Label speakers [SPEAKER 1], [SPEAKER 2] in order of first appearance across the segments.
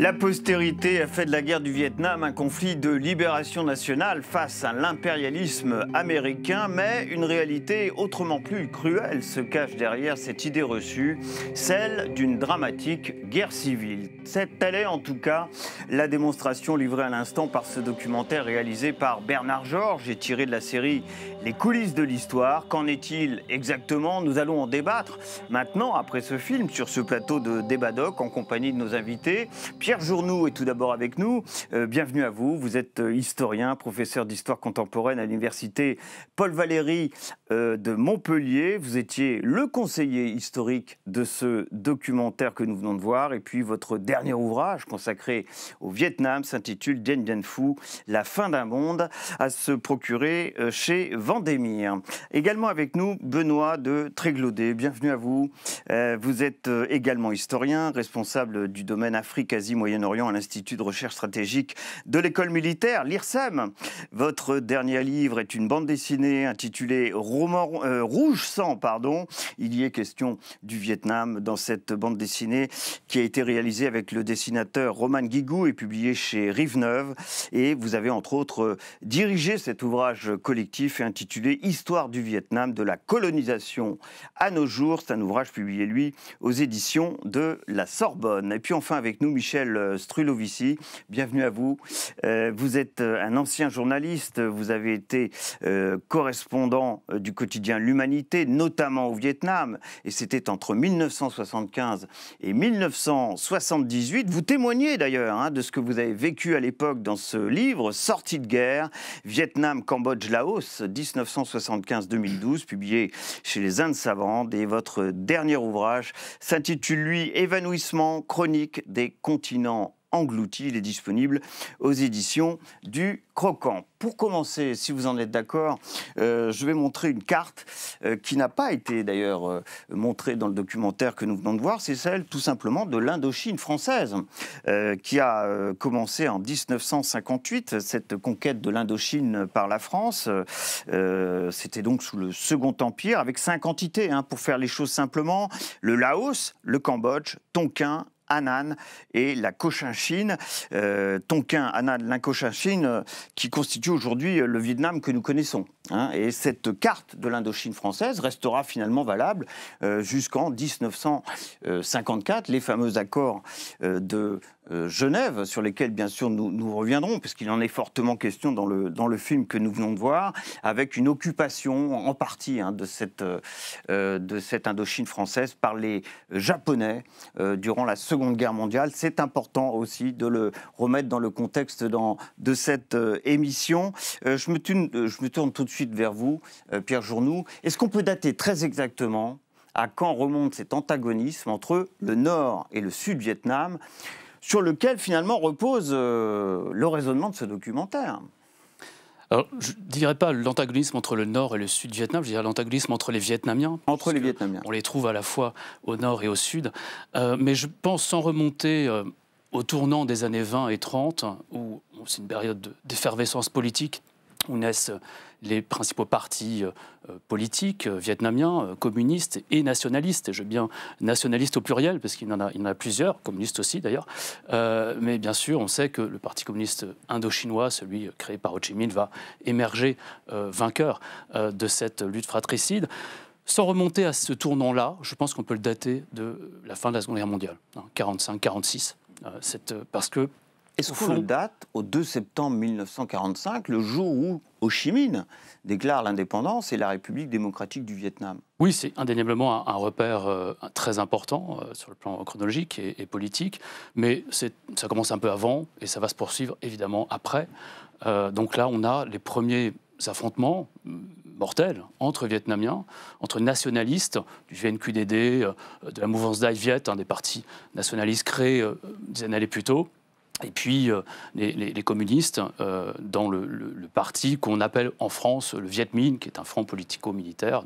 [SPEAKER 1] La postérité a fait de la guerre du Vietnam un conflit de libération nationale face à l'impérialisme américain, mais une réalité autrement plus cruelle se cache derrière cette idée reçue, celle d'une dramatique guerre civile. Cette telle est en tout cas la démonstration livrée à l'instant par ce documentaire réalisé par Bernard Georges et tiré de la série Les coulisses de l'histoire. Qu'en est-il exactement Nous allons en débattre maintenant après ce film sur ce plateau de débat en compagnie de nos invités. Pierre Journou est tout d'abord avec nous. Euh, bienvenue à vous. Vous êtes euh, historien, professeur d'histoire contemporaine à l'université Paul Valéry euh, de Montpellier. Vous étiez le conseiller historique de ce documentaire que nous venons de voir. Et puis votre dernier ouvrage consacré au Vietnam s'intitule Dien Dien Phu, la fin d'un monde à se procurer chez Vendémir. Également avec nous, Benoît de Tréglaudé. Bienvenue à vous. vous êtes également historien, responsable du domaine Afrique-Asie Moyen-Orient à l'Institut de recherche stratégique de l'école militaire, l'IRSEM. Votre dernier livre est une bande dessinée intitulée euh, Rouge sang, pardon. Il y est question du Vietnam dans cette bande dessinée qui a été réalisée avec le dessinateur Roman Guigou et publiée chez Rive-Neuve. Et vous avez entre autres dirigé cet ouvrage collectif intitulé Histoire du Vietnam de la colonisation à nos jours. C'est un ouvrage publié, lui, aux éditions de la Sorbonne. Et puis enfin avec nous, Michel euh, Strulovici. Bienvenue à vous. Euh, vous êtes euh, un ancien journaliste, vous avez été correspondant du quotidien L'Humanité, notamment au Vietnam, et c'était entre 1975 et 1978. Vous témoignez d'ailleurs hein, de ce que vous avez vécu à l'époque dans ce livre, Sortie de guerre, Vietnam, Cambodge, Laos, 1975-2012, publié chez les Indes savantes, et votre dernier ouvrage s'intitule lui Évanouissement chronique des continents continent englouti. Il est disponible aux éditions du Croquant. Pour commencer, si vous en êtes d'accord, euh, je vais montrer une carte euh, qui n'a pas été d'ailleurs euh, montrée dans le documentaire que nous venons de voir. C'est celle tout simplement de l'Indochine française qui a commencé en 1958, cette conquête de l'Indochine par la France. C'était donc sous le Second Empire avec cinq entités, hein, pour faire les choses simplement, le Laos, le Cambodge, Tonkin, Annan et la Cochinchine. Euh, Tonkin, Anan, la Cochinchine, euh, qui constitue aujourd'hui euh, le Vietnam que nous connaissons. Hein. Et cette carte de l'Indochine française restera finalement valable jusqu'en 1954, les fameux accords de euh, Genève, sur lesquels bien sûr nous, nous reviendrons, puisqu'il en est fortement question dans le, dans le film que nous venons de voir, avec une occupation en partie hein, de, cette, euh, de cette Indochine française par les euh, Japonais durant la Seconde Guerre mondiale. C'est important aussi de le remettre dans le contexte dans, de cette émission. je, me tourne, je me tourne tout de suite vers vous, Pierre Journoux. Est-ce qu'on peut dater très exactement à quand remonte cet antagonisme entre le Nord et le Sud-Vietnam sur lequel finalement repose euh, le raisonnement de ce documentaire.
[SPEAKER 2] Alors, je ne dirais pas l'antagonisme entre le Nord et le Sud du Vietnam, je dirais l'antagonisme entre les Vietnamiens. Entre les Vietnamiens. On les trouve à la fois au Nord et au Sud. Euh, mais je pense, sans remonter euh, au tournant des années 20 et 30, où c'est une période d'effervescence politique où naissent euh, les principaux partis euh, euh, politiques vietnamiens, communistes et nationalistes. Et je veux bien nationalistes au pluriel, parce qu'il y, en a, en a plusieurs, communistes aussi d'ailleurs. mais bien sûr, on sait que le Parti communiste indochinois, celui créé par Ho Chi Minh, va émerger vainqueur de cette lutte fratricide. Sans remonter à ce tournant-là, je pense qu'on peut le dater de la fin de la Seconde Guerre mondiale, hein, 45-46. parce que est-ce qu'on date au 2 septembre 1945, le jour où Ho Chi Minh déclare l'indépendance et la République démocratique du Vietnam Oui, c'est indéniablement un, repère euh, très important euh, sur le plan chronologique et, politique, mais ça commence un peu avant et ça va se poursuivre évidemment après. Euh, donc là, on a les premiers affrontements mortels entre Vietnamiens, entre nationalistes du VNQDD, de la mouvance Dai Viet, un des partis nationalistes créés des années plus tôt, et puis euh, les, communistes euh, dans le, parti qu'on appelle en France le Viet Minh, qui est un front politico-militaire,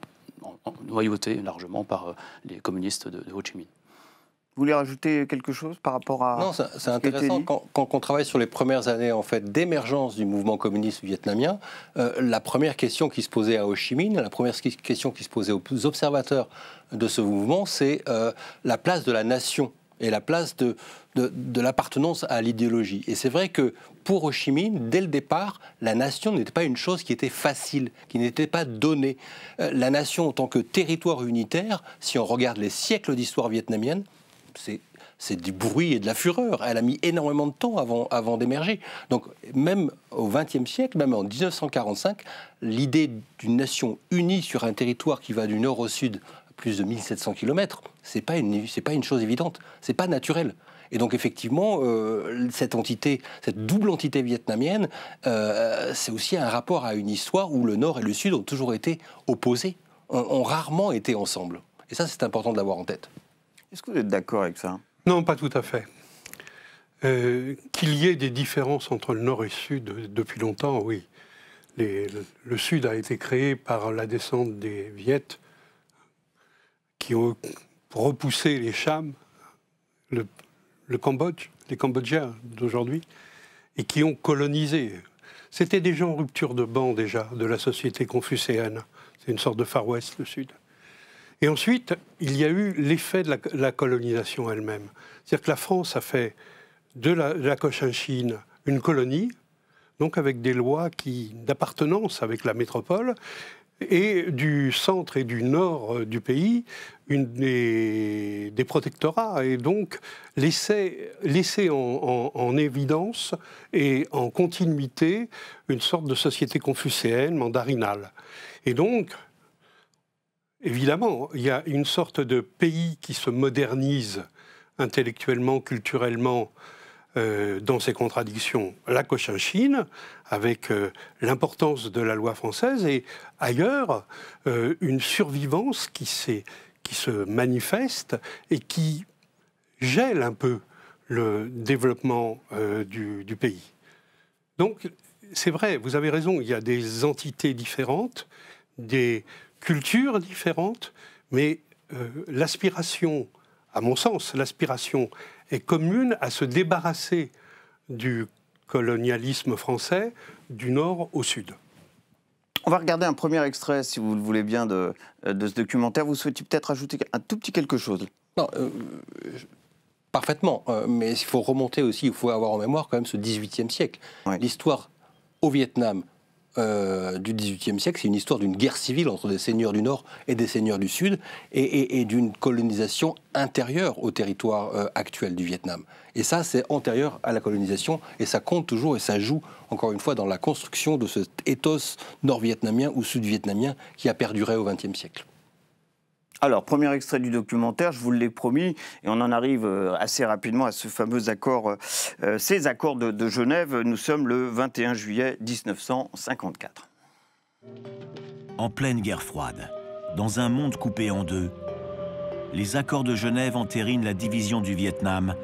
[SPEAKER 2] noyauté largement par euh, les communistes de, Ho Chi Minh.
[SPEAKER 1] Vous voulez rajouter quelque chose par rapport à
[SPEAKER 3] Non, c'est intéressant. Quand, quand, on travaille sur les premières années en fait d'émergence du mouvement communiste vietnamien, la première question qui se posait à Ho Chi Minh, la première question qui se posait aux observateurs de ce mouvement, c'est la place de la nation et la place de, de, l'appartenance à l'idéologie. Et c'est vrai que pour Ho Chi Minh, dès le départ, la nation n'était pas une chose qui était facile, qui n'était pas donnée. Euh, la nation en tant que territoire unitaire, si on regarde les siècles d'histoire vietnamienne, c'est c'est du bruit et de la fureur. Elle a mis énormément de temps avant, avant d'émerger. Donc même au XXe siècle, même en 1945, l'idée d'une nation unie sur un territoire qui va du nord au sud plus de 1700 km, c'est pas une c'est pas une chose évidente, c'est pas naturel. Et donc effectivement, euh, cette entité, cette mm. double entité vietnamienne, euh, c'est aussi un rapport à une histoire où le Nord et le Sud ont toujours été opposés, ont, rarement été ensemble. Et ça, c'est important de l'avoir en tête. Est-ce que vous êtes d'accord avec ça
[SPEAKER 4] Non, pas tout à fait. Euh, qu'il y ait des différences entre le Nord et le Sud depuis longtemps, oui. Les, le, le, Sud a été créé par la descente des Viettes qui ont repousser les Chams, le, Cambodge, les Cambodgiens d'aujourd'hui, et qui ont colonisé. C'était déjà en rupture de banc déjà de la société confucéenne. C'est une sorte de Far West, le Sud. Et ensuite, il y a eu l'effet de la, colonisation elle-même. C'est-à-dire que la France a fait de la Cochinchine une colonie, donc avec des lois d'appartenance avec la métropole et du centre et du nord euh, du pays une des, protectorats et donc laisser, laisser en, en, évidence et en continuité une sorte de société confucéenne mandarinale. Et donc, évidemment, il y a une sorte de pays qui se modernise intellectuellement, culturellement, euh, dans ces contradictions la Cochinchine, avec euh, l'importance de la loi française, et ailleurs, euh, une survivance qui, qui se manifeste et qui gèle un peu le développement du, pays. Donc, c'est vrai, vous avez raison, il y a des entités différentes, des cultures différentes, mais l'aspiration, à mon sens, l'aspiration et commune à se débarrasser du colonialisme français du nord au sud.
[SPEAKER 1] On va regarder un premier extrait, si vous le voulez bien, de, de ce documentaire. Vous souhaitez
[SPEAKER 3] peut-être ajouter un tout petit quelque chose Non, euh, parfaitement. Euh, mais il faut remonter aussi, il faut avoir en mémoire quand même ce 18e siècle. L'histoire au Vietnam euh, du du e siècle, c'est une histoire d'une guerre civile entre des seigneurs du Nord et des seigneurs du Sud, et, d'une colonisation intérieure au territoire euh, actuel du Vietnam. Et ça, c'est antérieur à la colonisation, et ça compte toujours, et ça joue, encore une fois, dans la construction de cet éthos nord-vietnamien ou sud-vietnamien qui a perduré au 20e siècle.
[SPEAKER 1] Alors, premier extrait du documentaire, je vous l'ai promis, et on en arrive euh, assez rapidement à ce fameux accord, euh, euh, ces accords de, de Genève. Nous sommes le 21 juillet 1954.
[SPEAKER 5] En pleine guerre froide, dans un monde coupé en deux, les accords de Genève entérinent la division du Vietnam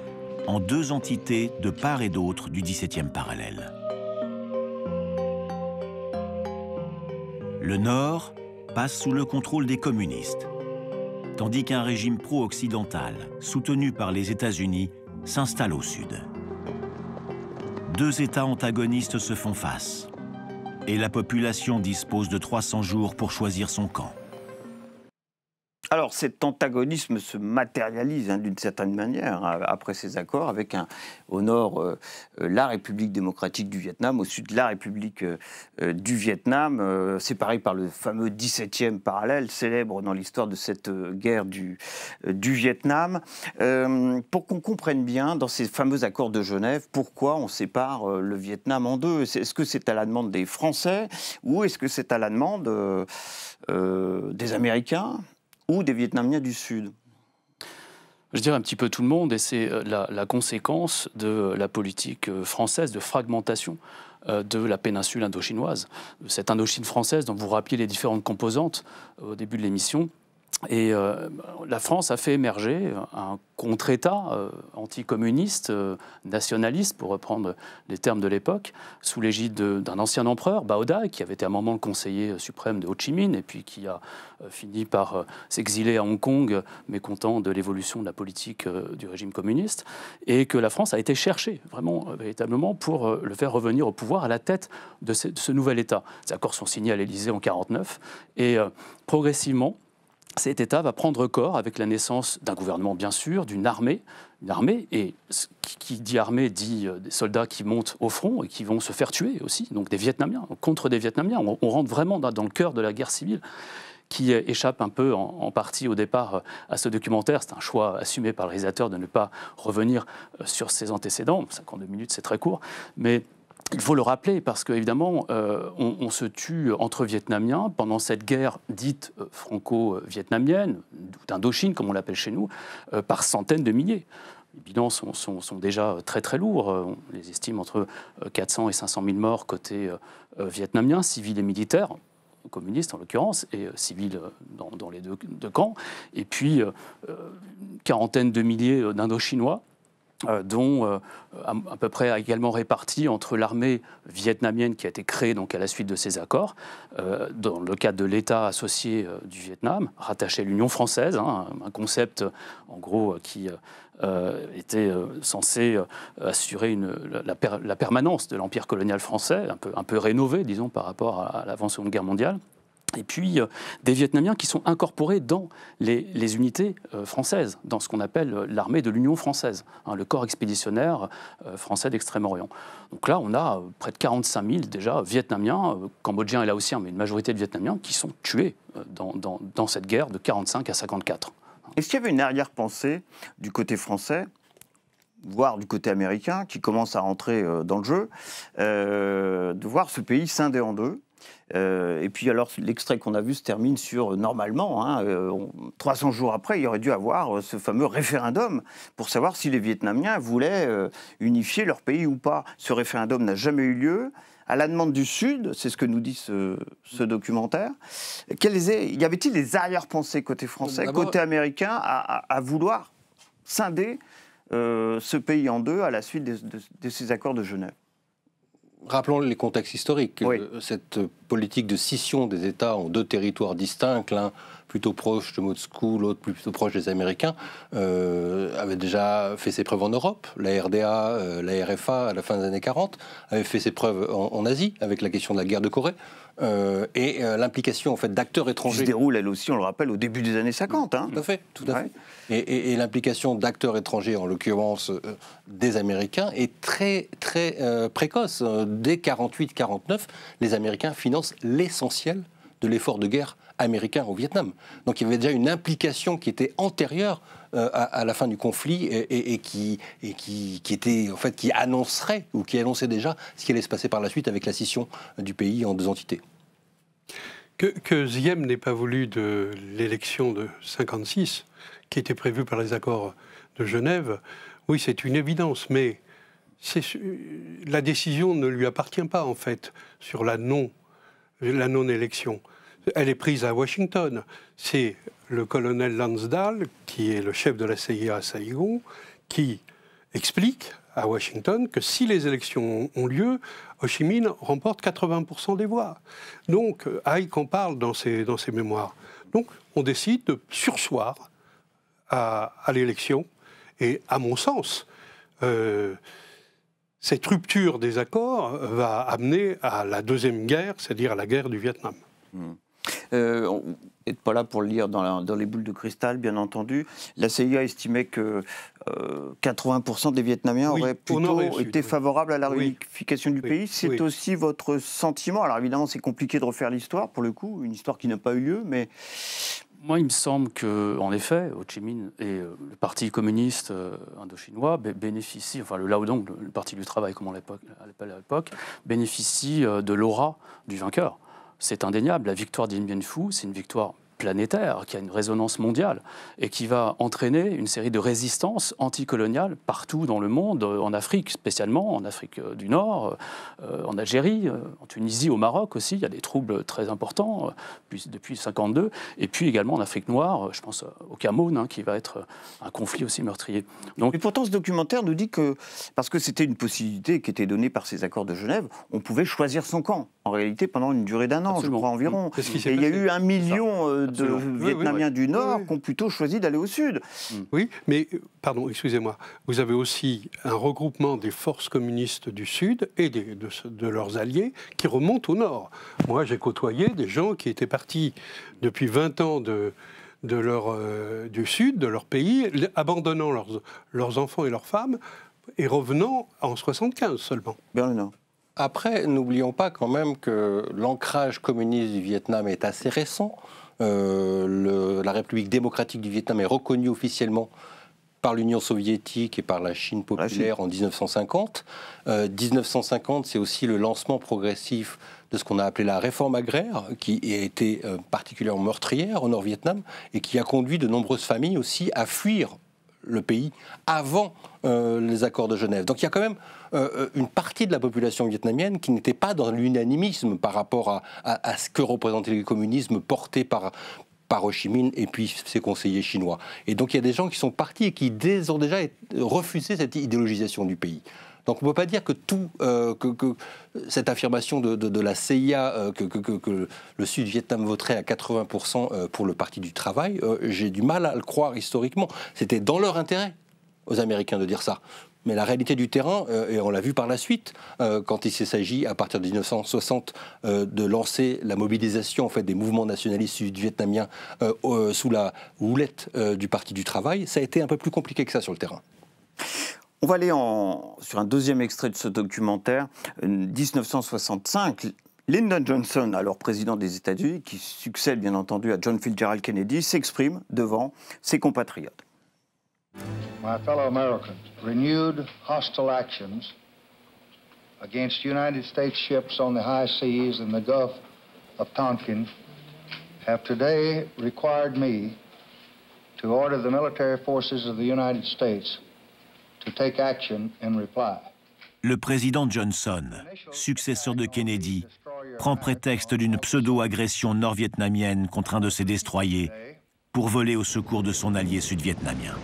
[SPEAKER 5] en deux entités de part et d'autre du 17e parallèle. Le Nord passe sous le contrôle des communistes tandis qu'un régime pro-occidental, soutenu par les États-Unis, s'installe au sud. Deux États antagonistes se font face, et la population dispose de 300 jours pour choisir son camp.
[SPEAKER 1] Alors cet antagonisme se matérialise hein, d'une certaine manière hein, après ces accords avec au nord euh, euh, la République démocratique du Vietnam, au sud la République euh, du Vietnam, séparée par le fameux 17e parallèle célèbre dans l'histoire de cette guerre du, du Vietnam. pour qu'on comprenne bien dans ces fameux accords de Genève pourquoi on sépare le Vietnam en deux. Est-ce que c'est à la demande des Français ou est-ce que c'est à la demande des Américains ou des
[SPEAKER 2] Vietnamiens du Sud je dirais un petit peu tout le monde, et c'est euh, la, conséquence de la politique euh, française de fragmentation euh, de la péninsule indochinoise. Cette Indochine française dont vous rappelez les différentes composantes au début de l'émission, et euh, la France a fait émerger un contre-État euh, anticommuniste, euh, nationaliste, pour reprendre les termes de l'époque, sous l'égide d'un ancien empereur, Baoda, qui avait été à un moment le conseiller suprême de Ho Chi Minh, et puis qui a fini par s'exiler à Hong Kong, mécontent de l'évolution de la politique du régime communiste, et que la France a été cherchée, vraiment, véritablement, pour le faire revenir au pouvoir à la tête de ce, nouvel État. Ces accords sont signés à l'Élysée en 1949, et progressivement, cet État va prendre corps avec la naissance d'un gouvernement, bien sûr, d'une armée. Une armée, et qui dit armée dit euh, des soldats qui montent au front et qui vont se faire tuer aussi, donc des Vietnamiens, contre des Vietnamiens. On, rentre vraiment dans, le cœur de la guerre civile qui euh, échappe un peu en, partie au départ euh, à ce documentaire. C'est un choix assumé par le réalisateur de ne pas revenir sur ses antécédents. 52 minutes, c'est très court. Mais il faut le rappeler parce qu'évidemment, euh, on, se tue entre Vietnamiens pendant cette guerre dite euh, franco-vietnamienne, d'Indochine comme on l'appelle chez nous, euh, par centaines de milliers. Les bilans sont, déjà très très lourds. On les estime entre 400 et 500 000 morts côté vietnamiens, vietnamien, civils et militaires communistes en l'occurrence, et civils dans, les deux, camps, et puis une quarantaine de milliers d'Indochinois euh, dont euh, à, peu près également réparti entre l'armée vietnamienne qui a été créée donc à la suite de ces accords, euh, dans le cadre de l'État associé du Vietnam, rattaché à l'Union française, hein, un concept en gros qui était censé assurer la, permanence de l'empire colonial français, un peu, rénové, disons, par rapport à, à l'avant-seconde guerre mondiale et puis euh, des Vietnamiens qui sont incorporés dans les, unités euh, françaises, dans ce qu'on appelle euh, l'armée de l'Union française, hein, le corps expéditionnaire français d'Extrême-Orient. Donc là, on a près de 45 000 déjà Vietnamiens, Cambodgiens et Laotiens, mais une majorité de Vietnamiens qui sont tués dans, dans cette guerre de 45 à 54. Est-ce qu'il y avait une arrière-pensée du côté français voire du côté
[SPEAKER 1] américain, qui commence à rentrer dans le jeu, de voir ce pays scindé en deux, euh, et puis alors l'extrait qu'on a vu se termine sur euh, normalement, 300 hein, euh, jours après, il aurait dû avoir ce fameux référendum pour savoir si les Vietnamiens voulaient unifier leur pays ou pas. Ce référendum n'a jamais eu lieu. À la demande du Sud, c'est ce que nous dit ce, documentaire, quels y avait-il des arrière-pensées côté français, côté américain, à, vouloir scinder ce pays en deux à la suite de ces accords de Genève
[SPEAKER 3] rappelons les contextes historiques. Euh, cette politique de scission des États en deux territoires distincts, plutôt proche de Moscou, l'autre plutôt proche des Américains, euh, avait déjà fait ses preuves en Europe. La RDA, euh, la RFA à la fin des années 40 avait fait ses preuves en, Asie avec la question de la guerre de Corée. Euh, et l'implication en fait d'acteurs étrangers. Qui se déroule elle aussi, on le rappelle, au début des années 50. Hein. Tout à fait, tout à fait. Et, et l'implication d'acteurs étrangers, en l'occurrence des Américains, est très très précoce. Dès 48-49, les Américains financent l'essentiel de l'effort de guerre américain au Vietnam. Donc il y avait déjà une implication qui était antérieure euh, à, la fin du conflit et, qui, et qui, était en fait qui annoncerait ou qui annonçait déjà ce qui allait se passer par la suite avec la scission du pays en deux
[SPEAKER 4] entités. Que, que Ziem n'ait pas voulu de l'élection de 56, qui était prévue par les accords de Genève, oui, c'est une évidence, mais la décision ne lui appartient pas, en fait, sur la non-élection. La non elle est prise à Washington. C'est le colonel Lansdale, qui est le chef de la CIA à Saigon, qui explique à Washington que si les élections ont lieu, Ho Chi Minh remporte 80% des voix. Donc, Hayek en parle dans ses, dans mémoires. Donc, on décide de sursoir à, l'élection. Et à mon sens, euh, cette rupture des accords va amener à la deuxième guerre, c'est-à-dire à la guerre du Vietnam. Mmh. Vous euh, n'êtes pas là pour le lire dans, les boules de
[SPEAKER 1] cristal, bien entendu. La CIA estimait que 80% euh, des Vietnamiens auraient plutôt été favorables à la réunification du pays. C'est aussi votre sentiment. Alors évidemment,
[SPEAKER 2] c'est compliqué de refaire l'histoire, pour le coup, une histoire qui n'a pas eu lieu, mais... Moi, il me semble que, en effet, Ho Chi Minh et euh, le Parti communiste indochinois bénéficient, enfin le Lao le, Parti du Travail, comme on l'appelait à l'époque, bénéficient de l'aura du vainqueur c'est indéniable. La victoire d'In Bien c'est une victoire planétaire, qui a une résonance mondiale et qui va entraîner une série de résistances anticoloniales partout dans le monde, euh, en Afrique spécialement, en Afrique euh, du Nord, euh, en Algérie, en Tunisie, au Maroc aussi. Il y a des troubles très importants depuis 52, et puis également en Afrique noire, je pense au Cameroun, hein, qui va être un conflit aussi meurtrier. Donc, pourtant, ce documentaire nous dit que,
[SPEAKER 1] parce que c'était une possibilité qui était donnée par ces accords de Genève, on pouvait choisir son camp en réalité pendant une durée d'un an, je crois environ. Et il y a eu un million euh, de Vietnamiens
[SPEAKER 4] du Nord qui ont plutôt choisi d'aller au Sud. Mm. Oui, mais, euh, pardon, excusez-moi, vous avez aussi un regroupement des forces communistes du Sud et des, de, leurs alliés qui remontent au Nord. Moi, j'ai côtoyé des gens qui étaient partis depuis 20 ans de, de leur, euh, du Sud, de leur pays, abandonnant leurs, enfants et leurs femmes et revenant en 75 seulement. le nord après, n'oublions pas quand même que
[SPEAKER 3] l'ancrage communiste du Vietnam est assez récent. Euh, la République démocratique du Vietnam est reconnue officiellement par l'Union soviétique et par la Chine populaire en 1950. 1950, euh, c'est aussi le lancement progressif de ce qu'on a appelé la réforme agraire, qui a été euh, particulièrement meurtrière au Nord-Vietnam et qui a conduit de nombreuses familles aussi à fuir le pays avant les accords de Genève. Donc il y a quand même euh, euh, une partie de la population vietnamienne qui n'était pas dans l'unanimisme par rapport à, ce que représentait le communisme porté par, par Ho Chi Minh et puis ses conseillers chinois. Et donc il y a des gens qui sont partis et qui ont déjà refusaient cette idéologisation du pays. Donc on ne peut pas dire que tout, euh, que, cette affirmation de, la CIA que, le Sud-Vietnam voterait à 80% pour le Parti du Travail, j'ai du mal à le croire historiquement. C'était dans leur intérêt aux Américains de dire ça mais la réalité du terrain, euh, et on l'a vu par la suite, euh, quand il s'agit, à partir de 1960, euh, de lancer la mobilisation en fait, des mouvements nationalistes sud-vietnamiens sous la houlette du Parti du Travail, ça a été un peu plus compliqué que ça sur le terrain. On va aller en,
[SPEAKER 1] sur un deuxième extrait de ce documentaire, 1965. Lyndon Johnson, alors président des États-Unis, qui succède bien entendu à John Fitzgerald Kennedy, s'exprime devant
[SPEAKER 3] ses compatriotes. My fellow Americans, renewed hostile actions against United States ships on the high seas in the Gulf of Tonkin have today required me to order the military forces of the United States to take action in
[SPEAKER 5] reply. Le président Johnson, successeur de Kennedy, prend prétexte d'une pseudo-agression nord-vietnamienne contre un de ses destroyers pour voler au secours de son allié sud-vietnamien.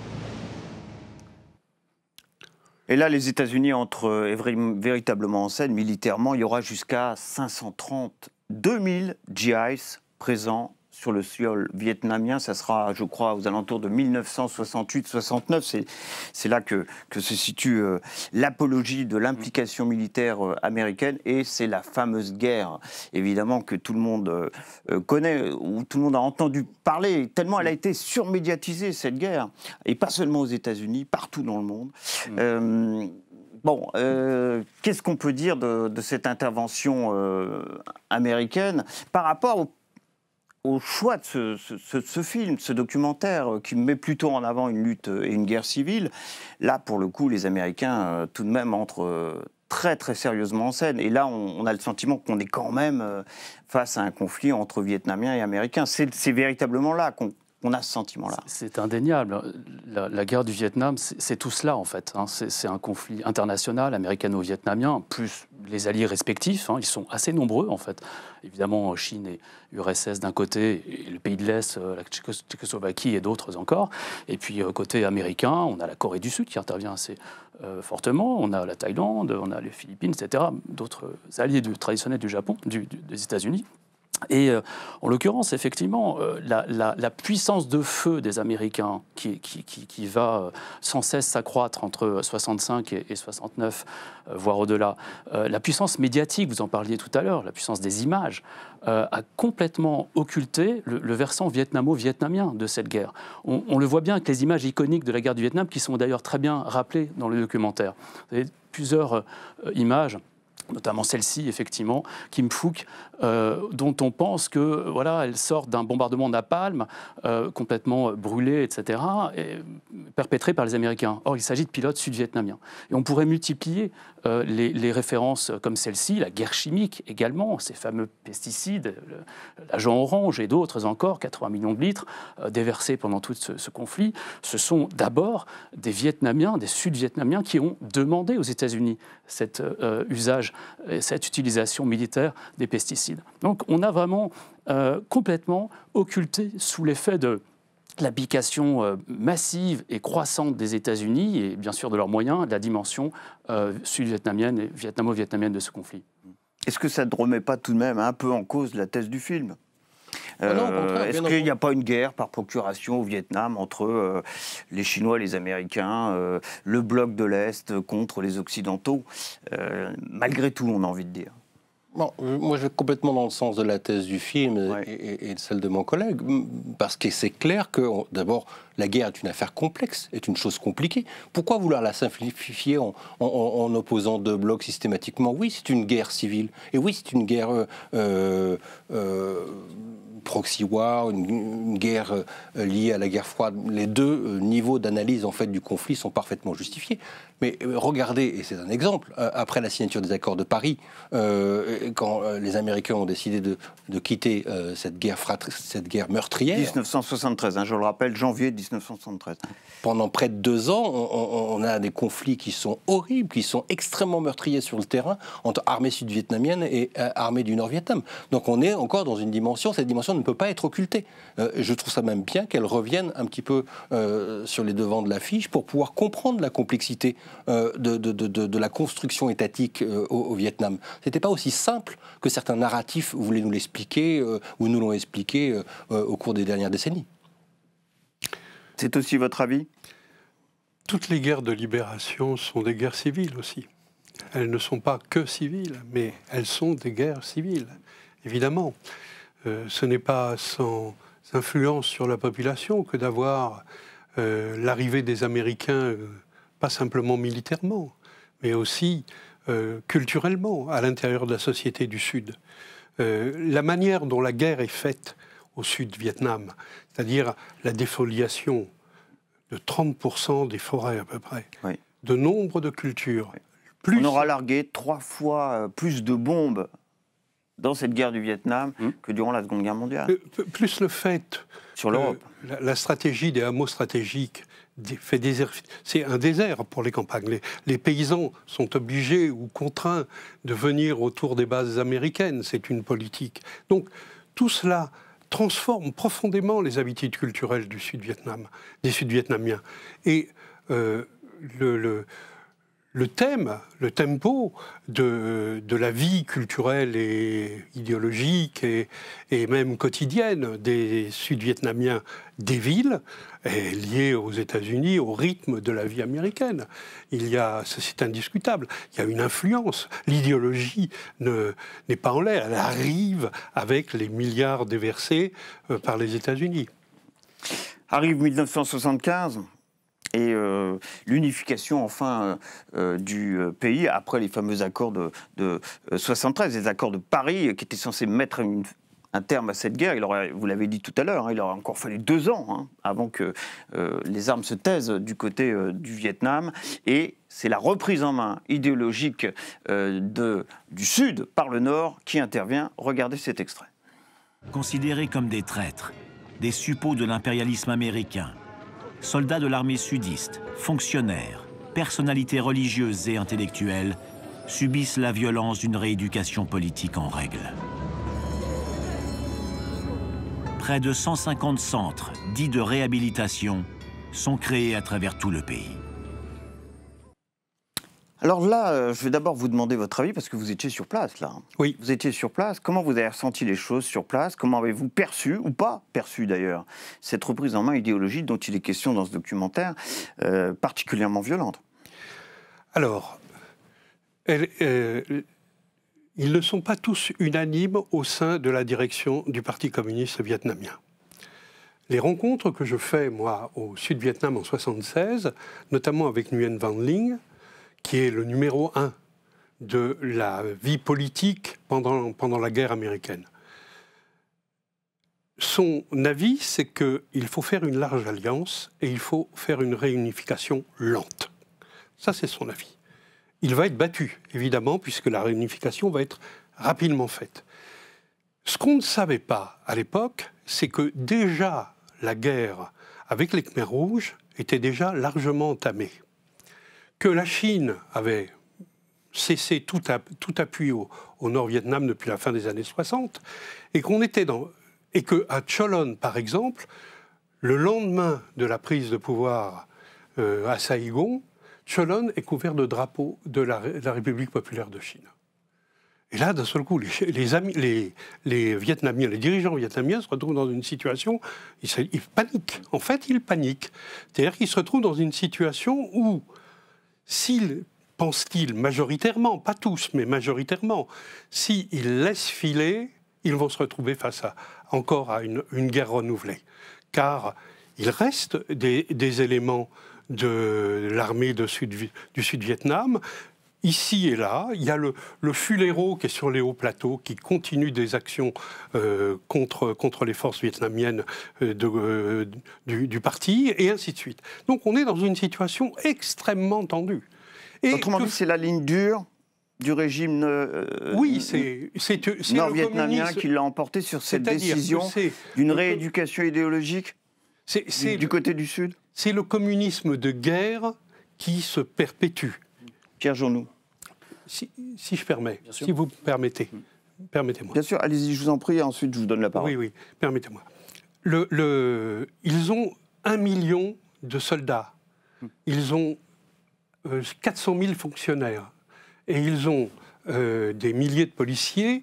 [SPEAKER 5] Et là, les
[SPEAKER 1] États-Unis entrent euh, véritablement en scène militairement. Il y aura jusqu'à 530 2000 GIs présents sur le sol vietnamien. Ça sera, je crois, aux alentours de 1968-69. C'est là que, se situe euh, l'apologie de l'implication militaire euh, américaine et c'est la fameuse guerre, évidemment, que tout le monde euh, connaît, où tout le monde a entendu parler, tellement elle a été surmédiatisée, cette guerre, et pas seulement aux États-Unis, partout dans le monde. Mm. Bon, qu'est-ce qu'on peut dire de, cette intervention américaine par rapport au au choix de ce, ce, ce, film, ce documentaire euh, qui met plutôt en avant une lutte et une guerre civile, là pour le coup les Américains euh, tout de même entrent euh, très très sérieusement en scène. Et là, on, on a le sentiment qu'on est quand même face à un conflit entre Vietnamiens et Américains. C'est véritablement là qu'on on a ce sentiment-là.
[SPEAKER 2] C'est indéniable. La, guerre du Vietnam, c'est tout cela en fait. Hein. C'est un conflit international américano-vietnamien, plus les alliés respectifs. Hein. Ils sont assez nombreux en fait. Évidemment, Chine et URSS d'un côté, et le pays de l'Est, euh, la Tchécoslovaquie et d'autres encore. Et puis euh, côté américain, on a la Corée du Sud qui intervient assez euh, fortement. On a la Thaïlande, on a les Philippines, etc. D'autres alliés du, traditionnels du Japon, des États-Unis. Et euh, en l'occurrence, effectivement, euh, la, puissance de feu des Américains qui, va euh, sans cesse s'accroître entre 65 et, 69, voire au-delà, la puissance médiatique, vous en parliez tout à l'heure, la puissance des images, a complètement occulté le, versant vietnamo-vietnamien de cette guerre. On, on, le voit bien avec les images iconiques de la guerre du Vietnam, qui sont d'ailleurs très bien rappelées dans le documentaire. Vous avez plusieurs images notamment celle-ci, effectivement, Kim Fook, euh, dont on pense que voilà, elle sort d'un bombardement napalm euh, complètement brûlé, etc., et perpétré par les Américains. Or, il s'agit de pilotes sud-vietnamiens. Et on pourrait multiplier euh, les, références comme celle-ci, la guerre chimique également, ces fameux pesticides, l'agent orange et d'autres encore, 80 millions de litres euh, déversés pendant tout ce, conflit, ce sont d'abord des Vietnamiens, des Sud-Vietnamiens qui ont demandé aux États-Unis cet euh, usage, cette utilisation militaire des pesticides. Donc on a vraiment complètement occulté sous l'effet de l'application euh, massive et croissante des États-Unis et bien sûr de leurs moyens, la dimension euh, sud-vietnamienne et vietnamo-vietnamienne de ce conflit. Est-ce que ça ne remet pas tout de même un peu en
[SPEAKER 1] cause la thèse du film ah euh, Est-ce qu'il n'y a pas une guerre par procuration au Vietnam entre les Chinois les Américains, le bloc de l'Est contre les
[SPEAKER 3] Occidentaux Malgré tout, on a envie de dire moi, je vais complètement dans le sens de la thèse du film et, celle de mon collègue, parce que c'est clair que, d'abord, la guerre est une affaire complexe, est une chose compliquée. Pourquoi vouloir la simplifier en, opposant deux blocs systématiquement Oui, c'est une guerre civile, et oui, c'est une guerre... Euh, euh, proxy war, une, guerre euh, liée à la guerre froide, les deux euh, niveaux d'analyse en fait du conflit sont parfaitement justifiés. Mais euh, regardez, et c'est un exemple, après la signature des accords de Paris, quand les Américains ont décidé de, de quitter cette guerre cette guerre meurtrière. 1973, hein, je le rappelle, janvier 1973. Pendant près de deux ans, on, on, a des conflits qui sont horribles, qui sont extrêmement meurtriers sur le terrain entre armée sud-vietnamienne et armée du Nord-Vietnam. Donc on est encore dans une dimension, cette dimension ne peut pas être occultée. Euh, je trouve ça même bien qu'elle revienne un petit peu euh, sur les devants de l'affiche pour pouvoir comprendre la complexité euh, de, la construction étatique au, au, Vietnam. Ce n'était pas aussi simple que certains narratifs voulaient nous l'expliquer ou nous l'ont expliqué au cours des dernières décennies.
[SPEAKER 4] C'est aussi votre avis Toutes les guerres de libération sont des guerres civiles aussi. Elles ne sont pas que civiles, mais elles sont des guerres civiles, évidemment. Euh, ce n'est pas sans influence sur la population que d'avoir euh, l'arrivée des Américains, euh, pas simplement militairement, mais aussi culturellement à l'intérieur de la société du Sud. la manière dont la guerre est faite au Sud Vietnam, c'est-à-dire la défoliation de 30% des forêts à peu près, de nombre de cultures.
[SPEAKER 1] On aura largué trois fois plus de bombes dans cette guerre du Vietnam hmm. que durant la Seconde Guerre mondiale.
[SPEAKER 4] Plus le fait. Sur l'Europe. La, stratégie des hameaux stratégiques fait désert. C'est un désert pour les campagnes. Les, paysans sont obligés ou contraints de venir autour des bases américaines. C'est une politique. Donc tout cela transforme profondément les habitudes culturelles du Sud-Vietnam, des Sud-Vietnamiens. Et euh, le, le le thème, le tempo de, la vie culturelle et idéologique et, même quotidienne des Sud-Vietnamiens des villes est lié aux États-Unis, au rythme de la vie américaine. Il y a, c'est indiscutable, il y a une influence. L'idéologie n'est pas en l'air, elle arrive avec les milliards déversés euh, par les États-Unis. Arrive 1975, et euh, l'unification enfin euh, euh, du
[SPEAKER 1] pays après les fameux accords de, de 73, les accords de Paris qui étaient censés mettre un terme à cette guerre. vous l'avez dit tout à l'heure, hein, il aurait encore fallu deux ans hein, avant que les armes se taisent du côté du Vietnam. Et c'est la reprise en main idéologique de, du Sud par le Nord qui intervient. Regardez cet
[SPEAKER 5] extrait. Considérés comme des traîtres, des suppôts de l'impérialisme américain, soldats de l'armée sudiste, fonctionnaires, personnalités religieuses et intellectuelles subissent la violence d'une rééducation politique en règle. Près de 150 centres dits de réhabilitation sont créés à travers tout le pays. Alors
[SPEAKER 1] là, euh, je vais d'abord vous demander votre avis parce que vous étiez sur place là. Oui. Vous étiez sur place. Comment vous avez ressenti les choses sur place Comment avez-vous perçu ou pas perçu d'ailleurs cette reprise en main idéologique dont il est question dans ce documentaire euh, particulièrement violente Alors,
[SPEAKER 4] euh, ils ne sont pas tous unanimes au sein de la direction du Parti communiste vietnamien. Les rencontres que je fais, moi, au Sud-Vietnam en 1976, notamment avec Nguyen Van Linh, qui est le numéro un de la vie politique pendant, pendant la guerre américaine. Son avis, c'est qu'il faut faire une large alliance et il faut faire une réunification lente. Ça, c'est son avis. Il va être battu, évidemment, puisque la réunification va être rapidement faite. Ce qu'on ne savait pas à l'époque, c'est que déjà la guerre avec les Khmers rouges était déjà largement entamée que la Chine avait cessé tout, tout appui au, Nord-Vietnam depuis la fin des années 60, et qu'on était dans. Et qu'à Cholon, par exemple, le lendemain de la prise de pouvoir euh, à Saïgon, Cholon est couvert de drapeaux de la, République populaire de Chine. Et là, d'un seul coup, les, amis, les, les, Vietnamiens, les dirigeants vietnamiens se retrouvent dans une situation, ils paniquent. En fait, ils paniquent. C'est-à-dire qu'ils se retrouvent dans une situation où S'ils pensent t il majoritairement, pas tous, mais majoritairement, s'ils laissent filer, ils vont se retrouver face à, encore à une, guerre renouvelée. Car il reste des, éléments de l'armée du Sud-Vietnam, ici et là. Il y a le, fuléro Fulero qui est sur les hauts plateaux, qui continue des actions euh, contre, contre les forces vietnamiennes euh, de, euh, du, parti, et ainsi de suite. Donc on est dans une situation extrêmement tendue. Et Autrement dit, c'est la ligne dure du régime nord-vietnamien qui l'a emporté sur cette décision d'une rééducation idéologique du, côté du Sud C'est le communisme de guerre qui se perpétue. Pierre Journoux si, je permets, si vous permettez. Mm. Permettez-moi. Bien sûr, allez-y, je vous en prie, ensuite je vous donne la parole. Oui, oui, permettez-moi. ils ont un million de soldats, mm. ils ont 400 euh, 000 fonctionnaires, et ils ont euh, des milliers de policiers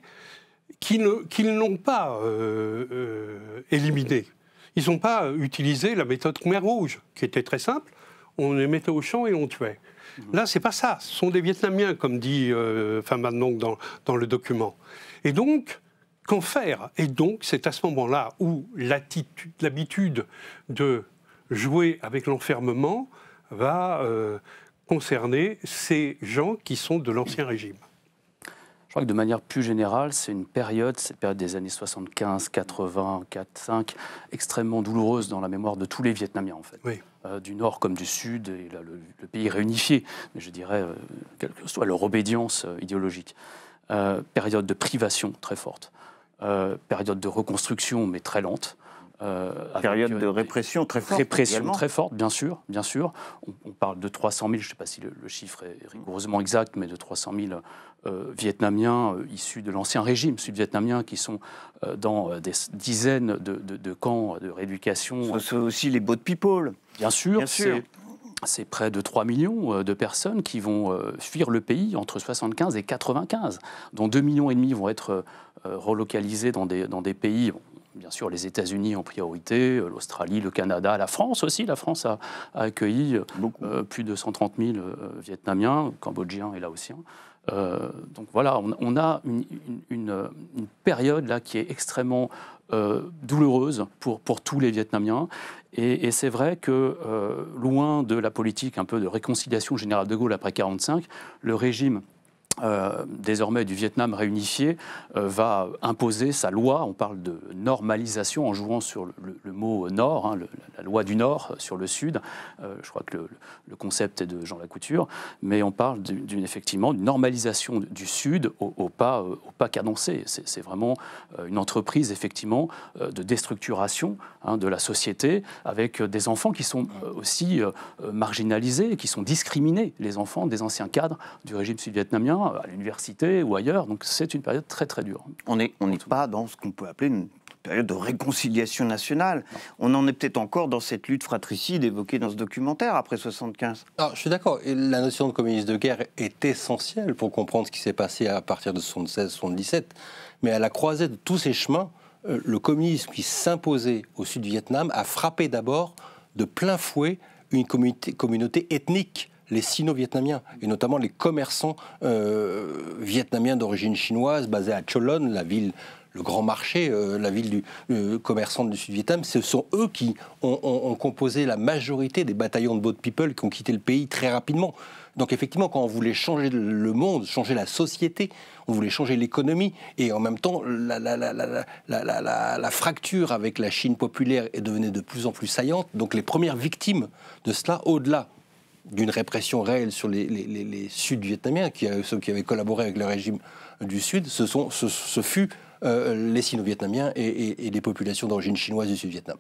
[SPEAKER 4] qu'ils ne, n'ont pas euh, éliminés. Ils n'ont pas utilisé la méthode Khmer Rouge, qui était très simple, on les mettait au champ et on tuait. Là, c'est pas ça. Ce sont des Vietnamiens, comme dit euh, Van dans, dans le document. Et donc, qu'en faire Et donc, c'est à ce moment-là où l'habitude de jouer avec l'enfermement va euh, concerner ces gens qui sont de l'ancien régime.
[SPEAKER 2] Je crois que de manière plus générale, c'est une période, cette période des années 75, 80, 4, 5, extrêmement douloureuse dans la mémoire de tous les Vietnamiens, en fait. Euh, du Nord comme du Sud, et le, pays réunifié, mais je dirais, euh, quelle que soit leur obédience euh, idéologique. période de privation très forte, période de reconstruction, mais très lente, euh, Période euh, de répression très forte. Répression très forte, bien sûr, bien sûr. On, parle de 300 000, je ne sais pas si le, chiffre est rigoureusement exact, mais de 300 000 euh, Vietnamiens euh, issus de l'ancien régime sud-vietnamien qui sont dans des dizaines de, camps de rééducation. Ce sont aussi les boat people. Bien sûr, c'est près de 3 millions de personnes qui vont fuir le pays entre 75 et 95, dont 2 millions et demi vont être relocalisés dans des pays bien sûr les États-Unis en priorité, euh, l'Australie, le Canada, la France aussi. La France a, accueilli euh, euh, plus de 130 000 Vietnamiens, Cambodgiens et Laotiens. Hein. Euh, donc voilà, on, a une, période là qui est extrêmement douloureuse pour, pour tous les Vietnamiens. Et, et c'est vrai que, loin de la politique un peu de réconciliation générale de Gaulle après 1945, le régime euh, désormais du Vietnam réunifié euh, va imposer sa loi, on parle de normalisation en jouant sur le, mot nord, hein, la loi du nord sur le sud, euh, je crois que le, concept est de Jean Lacouture, mais on parle d'une effectivement d'une normalisation du sud au, pas, au pas cadencé. C'est vraiment une entreprise effectivement de déstructuration hein, de la société avec des enfants qui sont aussi marginalisés, qui sont discriminés, les enfants des anciens cadres du régime sud-vietnamien à l'université ou ailleurs. Donc c'est une période très très dure. On n'est on pas dans ce
[SPEAKER 1] qu'on peut appeler une période de réconciliation nationale. On en est peut-être encore dans cette lutte fratricide évoquée dans ce documentaire après 75.
[SPEAKER 3] Alors, je suis d'accord. La notion de communisme de guerre est essentielle pour comprendre ce qui s'est passé à partir de 76-77. Mais à la croisée de tous ces chemins, euh, le communisme qui s'imposait au sud Vietnam a frappé d'abord de plein fouet une communauté, communauté ethnique les sino-vietnamiens, et notamment les commerçants euh, vietnamiens d'origine chinoise basés à Cholon, la ville le grand marché, euh, la ville du euh, commerçant du Sud-Vietnam, ce sont eux qui ont, composé la majorité des bataillons de boat people qui ont quitté le pays très rapidement. Donc effectivement, quand on voulait changer le monde, changer la société, on voulait changer l'économie, et en même temps, la, fracture avec la Chine populaire est devenue de plus en plus saillante. Donc les premières victimes de cela, au-delà d'une répression réelle sur les, Sud-Vietnamiens, qui, euh, ceux qui avaient collaboré avec le régime du Sud, ce, sont, fut euh, les Sino-Vietnamiens et, les populations d'origine chinoise du Sud-Vietnam.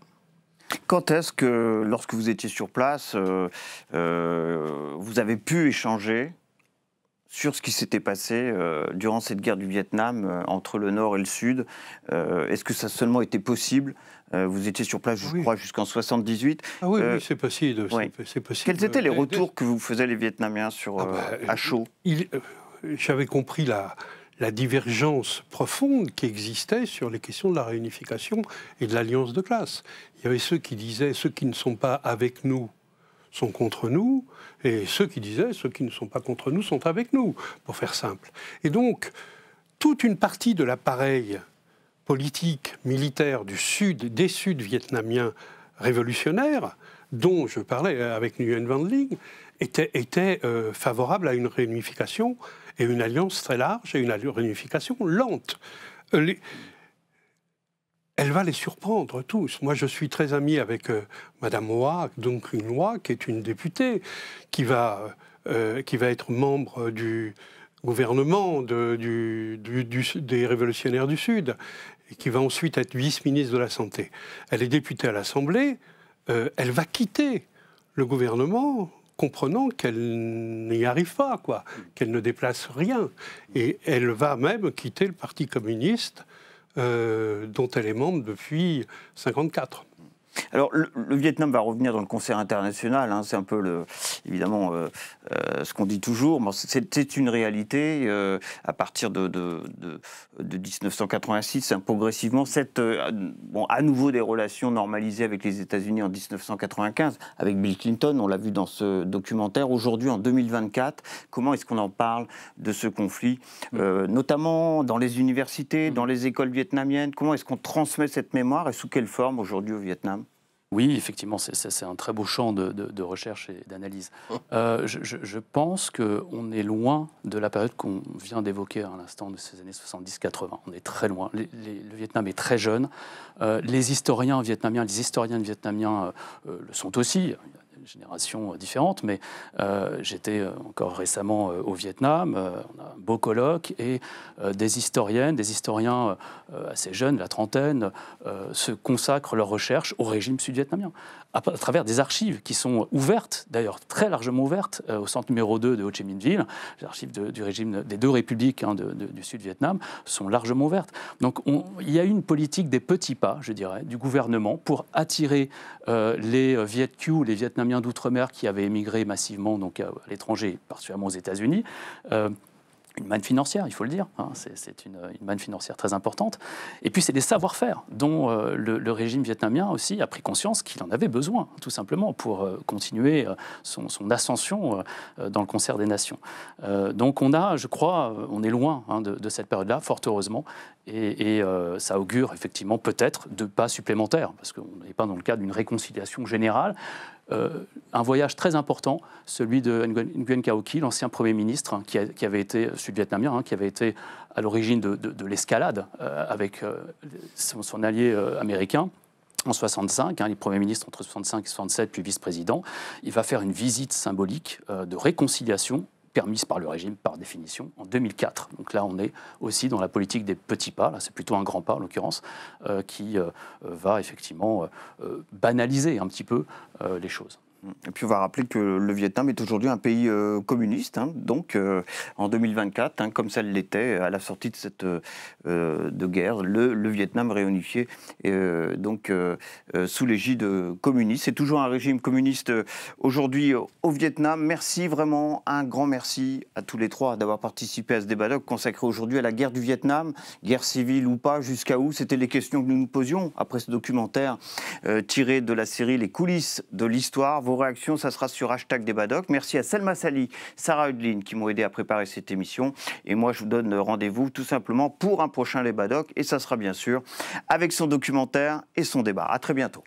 [SPEAKER 3] Quand est-ce que, lorsque
[SPEAKER 1] vous étiez sur place, euh, vous avez pu échanger sur ce qui s'était passé durant cette guerre du Vietnam entre le Nord et le Sud. Est-ce que ça seulement été possible euh, vous étiez sur place, je crois, jusqu'en 78. Ah oui, euh,
[SPEAKER 4] c'est possible, possible, Quels euh, étaient les retours que vous faisiez les Vietnamiens sur ah bah, à chaud J'avais compris la, la divergence profonde qui existait sur les questions de la réunification et de l'alliance de classe. Il y avait ceux qui disaient ceux qui ne sont pas avec nous sont contre nous, et ceux qui disaient ceux qui ne sont pas contre nous sont avec nous, pour faire simple. Et donc, toute une partie de l'appareil politique militaire du Sud, des Sud vietnamiens révolutionnaires, dont je parlais avec Nguyen Van Ling, était, euh, favorable à une réunification et une alliance très large et une réunification lente. Euh, elle va les surprendre tous. Moi, je suis très ami avec Mme euh, Madame Hoa, donc une loi qui est une députée, qui va, qui va être membre du gouvernement des révolutionnaires du Sud et qui va ensuite être vice-ministre de la Santé. Elle est députée à l'Assemblée, euh, elle va quitter le gouvernement comprenant qu'elle n'y arrive pas, quoi, qu'elle ne déplace rien. Et elle va même quitter le Parti communiste euh, dont elle est membre depuis 1954 alors, le, Vietnam va revenir dans le
[SPEAKER 1] concert international. Hein, c'est un peu, le, évidemment, euh, euh, ce qu'on dit toujours. mais c'est une réalité. Euh, à partir de, de, 1986, hein, progressivement, cette, à nouveau des relations normalisées avec les États-Unis en 1995, avec Bill Clinton, on l'a vu dans ce documentaire. Aujourd'hui, en 2024, comment est-ce qu'on en parle de ce conflit, notamment dans les universités, dans les écoles vietnamiennes Comment
[SPEAKER 2] est-ce qu'on transmet cette mémoire et sous quelle forme aujourd'hui au Vietnam oui, effectivement, c'est un très beau champ de, recherche et d'analyse. Oh. Euh, je, pense qu'on est loin de la période qu'on vient d'évoquer à l'instant de ces années 70-80. On est très loin. le Vietnam est très jeune. Euh, les historiens vietnamiens, les historiens vietnamiens euh, le sont aussi génération euh, différente, mais euh, j'étais euh, encore récemment au Vietnam, on a un beau colloque, et des historiennes, des historiens assez jeunes, la trentaine, se consacrent leurs recherches au régime sud-vietnamien à, travers des archives qui sont ouvertes, d'ailleurs très largement ouvertes, euh, au centre numéro 2 de Ho Chi Minh Ville. Les archives du régime des deux républiques hein, du Sud-Vietnam sont largement ouvertes. Donc il y a une politique des petits pas, je dirais, du gouvernement pour attirer euh, les Viet les Vietnamiens d'outre-mer qui avaient émigré massivement donc, euh, à, l'étranger, particulièrement aux États-Unis une manne financière, il faut le dire. Hein. c'est une, manne financière très importante. Et puis, c'est des savoir-faire dont euh, le, régime vietnamien aussi a pris conscience qu'il en avait besoin, tout simplement, pour euh, continuer euh, son, ascension dans le concert des nations. donc, on a, je crois, on est loin hein, de, cette période-là, fort heureusement. Et, et ça augure effectivement peut-être de pas supplémentaires, parce qu'on n'est pas dans le cadre d'une réconciliation générale. Euh, un voyage très important, celui de Nguyen Khao l'ancien Premier ministre, hein, qui, avait été sud-vietnamien, hein, qui avait été à l'origine de, l'escalade euh, avec euh, son, allié américain en 65, hein, il Premier ministre entre 65 et 67, puis vice-président. Il va faire une visite symbolique de réconciliation permise par le régime par définition en 2004. Donc là, on est aussi dans la politique des petits pas, là c'est plutôt un grand pas en l'occurrence, euh, qui euh, va effectivement euh, banaliser un petit peu les choses. Et puis on va rappeler que le Vietnam est aujourd'hui un pays euh, communiste, hein. donc euh,
[SPEAKER 1] en 2024, hein, comme ça l'était à la sortie de cette euh, de guerre, le, Vietnam réunifié, donc sous l'égide communiste. C'est toujours un régime communiste aujourd'hui au Vietnam. Merci vraiment, un grand merci à tous les trois d'avoir participé à ce débat consacré aujourd'hui à la guerre du Vietnam, guerre civile ou pas, jusqu'à où C'était les questions que nous nous posions après ce documentaire tiré de la série Les coulisses de l'histoire vos réactions, ça sera sur hashtag des Merci à Selma Sali, Sarah Hudlin qui m'ont aidé à préparer cette émission. Et moi, je vous donne rendez-vous tout simplement pour un prochain débat doc. Et ça sera bien sûr avec son documentaire et son débat. À très bientôt.